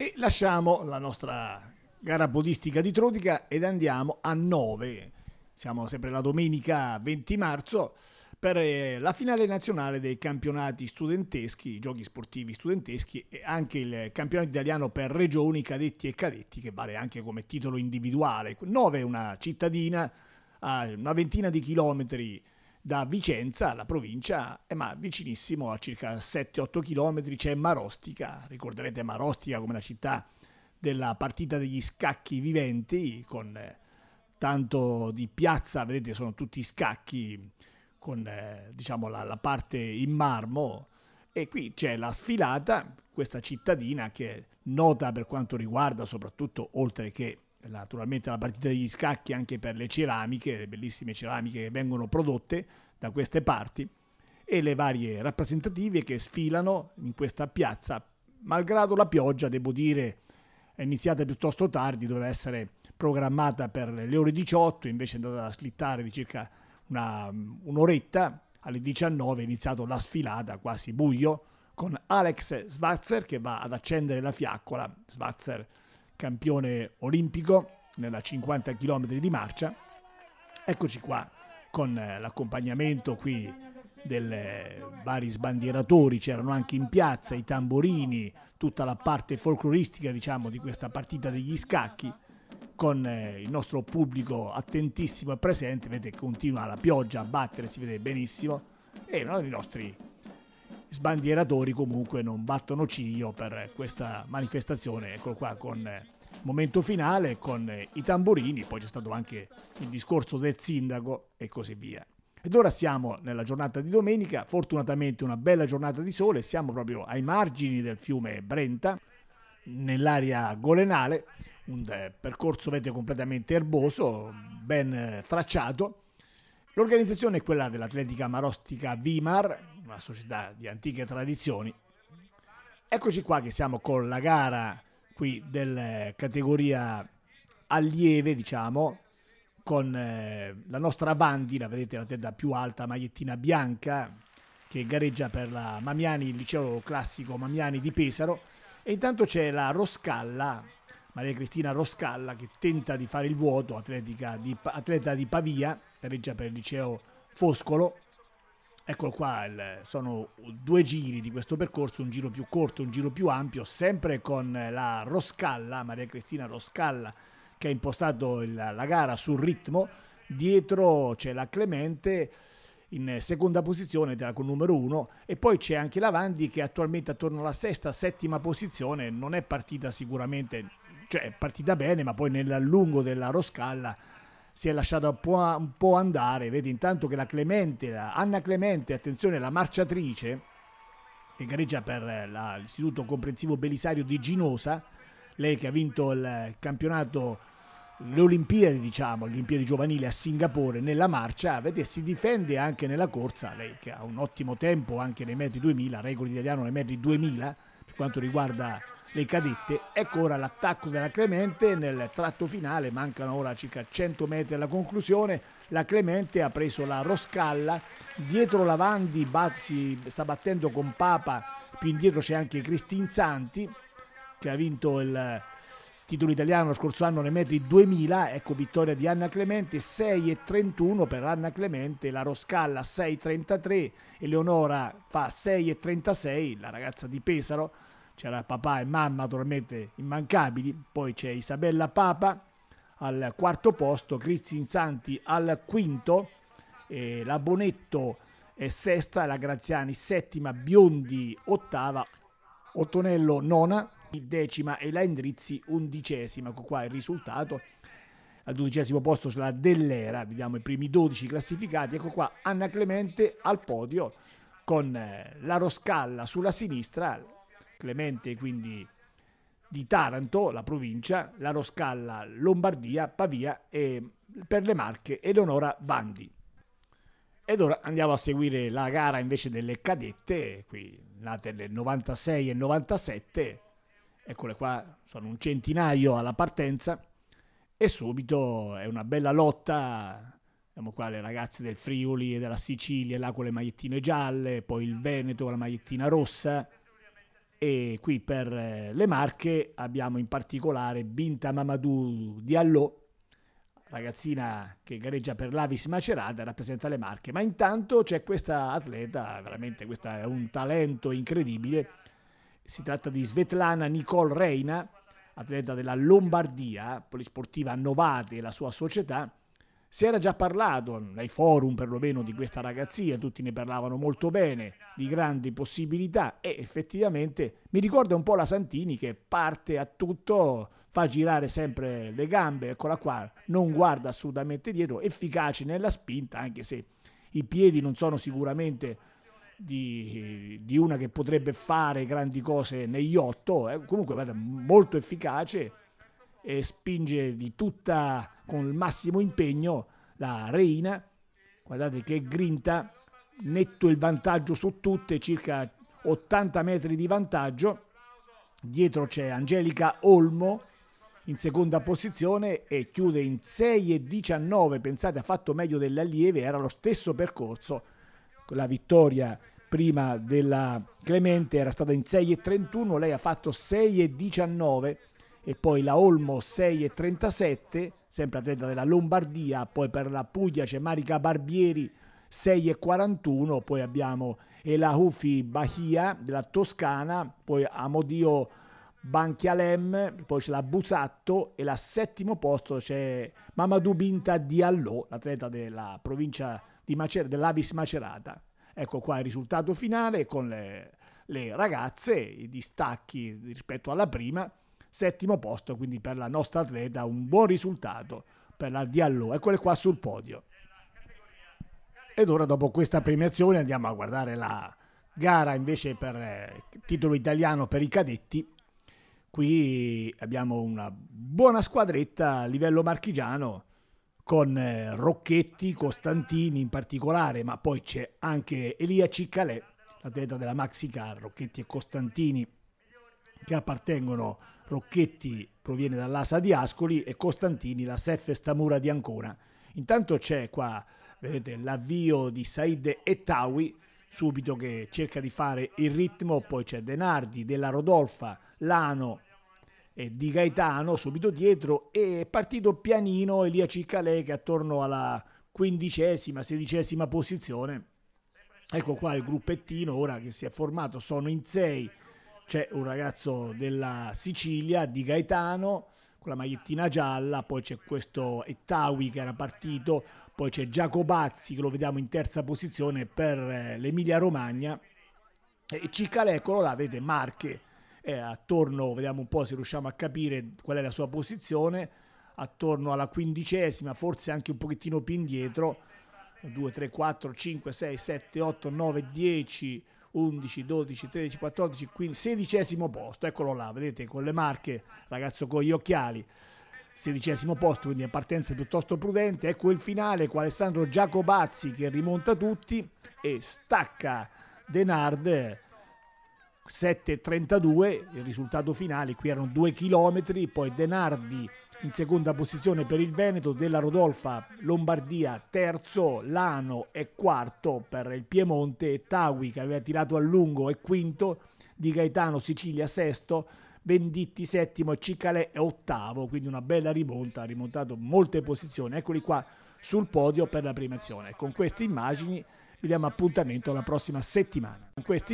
E lasciamo la nostra gara podistica di Trotica ed andiamo a 9. Siamo sempre la domenica 20 marzo per eh, la finale nazionale dei campionati studenteschi, i giochi sportivi studenteschi e anche il campionato italiano per regioni, cadetti e cadetti che vale anche come titolo individuale. Nove è una cittadina a una ventina di chilometri da Vicenza la provincia, eh, ma vicinissimo a circa 7-8 km c'è Marostica, ricorderete Marostica come la città della partita degli scacchi viventi con eh, tanto di piazza, vedete sono tutti scacchi con eh, diciamo la, la, parte in marmo e qui c'è la sfilata, questa cittadina che è nota per quanto riguarda soprattutto oltre che naturalmente la partita degli scacchi anche per le ceramiche, le bellissime ceramiche che vengono prodotte da queste parti e le varie rappresentative che sfilano in questa piazza. Malgrado la pioggia, devo dire, è iniziata piuttosto tardi, doveva essere programmata per le ore 18, invece è andata a slittare di circa una, un'oretta, alle 19 è iniziata la sfilata, quasi buio, con Alex Swatzer che va ad accendere la fiaccola. Swatzer campione olimpico nella 50 km di marcia. Eccoci qua con eh, l'accompagnamento qui dei eh, vari sbandieratori, c'erano anche in piazza i tamborini, tutta la parte folcloristica diciamo di questa partita degli scacchi con eh, il nostro pubblico attentissimo e presente, vedete continua la pioggia a battere, si vede benissimo e uno dei nostri sbandieratori comunque non battono ciglio per questa manifestazione, eccolo qua con il eh, momento finale, con eh, i tamburini, poi c'è stato anche il discorso del sindaco e così via. Ed ora siamo nella giornata di domenica, fortunatamente una bella giornata di sole, siamo proprio ai margini del fiume Brenta, nell'area golenale, un eh, percorso vedete completamente erboso, ben tracciato. L'organizzazione è quella dell'Atletica Marostica Vimar, una società di antiche tradizioni. Eccoci qua che siamo con la gara qui del eh, categoria allieve, diciamo, con eh, la nostra Bandi, la vedete la tenda più alta, magliettina bianca, che gareggia per la Mamiani, il liceo classico Mamiani di Pesaro. E intanto c'è la Roscalla, Maria Cristina Roscalla, che tenta di fare il vuoto, di, atleta di Pavia, gareggia per il liceo Foscolo. Eccolo qua, il, sono due giri di questo percorso, un giro più corto, un giro più ampio, sempre con la Roscalla, Maria Cristina Roscalla, che ha impostato il, la gara sul ritmo. Dietro c'è la Clemente in seconda posizione con numero uno e poi c'è anche Lavandi che attualmente attorno alla sesta, settima posizione non è partita sicuramente, cioè è partita bene ma poi nell'allungo della Roscalla si è lasciata un po', un po' andare, vedi intanto che la Clemente, la Anna Clemente, attenzione, la marciatrice, che gareggia per eh, la, l'istituto comprensivo Belisario di Ginosa, lei che ha vinto il campionato, le Olimpiadi, diciamo, le Olimpiadi giovanili a Singapore nella marcia, vedi, si difende anche nella corsa, lei che ha un ottimo tempo anche nei metri 2000, record italiano nei metri 2000, quanto riguarda le cadette. Ecco ora l'attacco della Clemente nel tratto finale, mancano ora circa 100 metri alla conclusione, la Clemente ha preso la Roscalla, dietro Lavandi Bazzi sta battendo con Papa, più indietro c'è anche Cristin Cristinzanti che ha vinto il Titolo italiano lo scorso anno nei metri 2000, ecco vittoria di Anna Clemente, 6,31 per Anna Clemente, la Roscalla 6,33, Eleonora fa 6,36, la ragazza di Pesaro, c'era papà e mamma naturalmente immancabili, poi c'è Isabella Papa al quarto posto, Cristin Santi al quinto, eh, la Bonetto è sesta, la Graziani settima, Biondi ottava, Ottonello nona, decima e la Indrizzi undicesima. Ecco qua il risultato. Al dodicesimo posto c'è la Dell'Era, vediamo i primi 12 classificati. Ecco qua Anna Clemente al podio con eh, la Roscalla sulla sinistra. Clemente quindi di Taranto, la provincia, la Roscalla Lombardia, Pavia e per le Marche Eleonora Vandi. Ed ora andiamo a seguire la gara invece delle cadette, qui nate nel 96 e 97, eccole qua, sono un centinaio alla partenza e subito è una bella lotta, siamo qua le ragazze del Friuli e della Sicilia, là con le magliettine gialle, poi il Veneto con la magliettina rossa e qui per eh, le Marche abbiamo in particolare Binta Mamadou Diallo, ragazzina che gareggia per l'Avis Macerata, rappresenta le Marche, ma intanto c'è questa atleta, veramente questo è un talento incredibile, si tratta di Svetlana Nicole Reina, atleta della Lombardia, polisportiva Novate e la sua società. Si era già parlato, nei forum perlomeno, di questa ragazzina, tutti ne parlavano molto bene, di grandi possibilità e effettivamente mi ricorda un po' la Santini che parte a tutto, fa girare sempre le gambe, eccola qua, non guarda assolutamente dietro, efficace nella spinta anche se i piedi non sono sicuramente di, di, una che potrebbe fare grandi cose negli otto, eh, comunque guarda, molto efficace e spinge di tutta con il massimo impegno la Reina, guardate che grinta, netto il vantaggio su tutte, circa 80 metri di vantaggio, dietro c'è Angelica Olmo in seconda posizione e chiude in 6 e 19, pensate ha fatto meglio dell'allieve, era lo stesso percorso la vittoria prima della Clemente era stata in 6,31, lei ha fatto 6,19 e poi la Olmo 6,37, sempre atleta della Lombardia, poi per la Puglia c'è Marica Barbieri 6,41, poi abbiamo Elahufi Bahia della Toscana, poi Amodio Banchialem, poi c'è la Busatto e al settimo posto c'è Mamadou Binta Diallo, l'atleta della provincia di macer- dell'Avis Macerata. Ecco qua il risultato finale con le, le ragazze, i distacchi rispetto alla prima, settimo posto, quindi per la nostra atleta un buon risultato per la Diallo. Eccole qua sul podio. Ed ora dopo questa premiazione andiamo a guardare la gara invece per eh, titolo italiano per i cadetti. Qui abbiamo una buona squadretta a livello marchigiano con eh, Rocchetti, Costantini in particolare, ma poi c'è anche Elia Ciccalè, l'atleta della Maxicar, Rocchetti e Costantini che appartengono, Rocchetti proviene dall'Asa di Ascoli e Costantini la Seffe Stamura di Ancona. Intanto c'è qua, vedete, l'avvio di Said Ettawi, subito che cerca di fare il ritmo, poi c'è Denardi, Della Rodolfa, Lano, di Gaetano subito dietro e è partito pianino Elia Ciccalè che attorno alla quindicesima, sedicesima posizione. Ecco qua il gruppettino ora che si è formato, sono in sei, c'è un ragazzo della Sicilia di Gaetano con la magliettina gialla, poi c'è questo Ettawi che era partito, poi c'è Giacobazzi che lo vediamo in terza posizione per eh, l'Emilia Romagna e Ciccalè, eccolo là, vedete Marche eh, attorno, vediamo un po' se riusciamo a capire qual è la sua posizione, attorno alla quindicesima, forse anche un pochettino più indietro, 2, 3, 4, 5, 6, 7, 8, 9, 10, 11, 12, 13, 14, 15, sedicesimo posto, eccolo là, vedete con le marche, ragazzo con gli occhiali, sedicesimo posto, quindi a partenza piuttosto prudente, ecco il finale con Alessandro Giacobazzi che rimonta tutti e stacca Denard 7.32, il risultato finale, qui erano 2 km, poi Denardi in seconda posizione per il Veneto, Della Rodolfa Lombardia terzo, Lano è quarto per il Piemonte, Tawi che aveva tirato a lungo è quinto, Di Gaetano Sicilia sesto, Venditti settimo e Cicalè è ottavo, quindi una bella rimonta, ha rimontato molte posizioni, eccoli qua sul podio per la prima azione. Con queste immagini vi diamo appuntamento alla prossima settimana.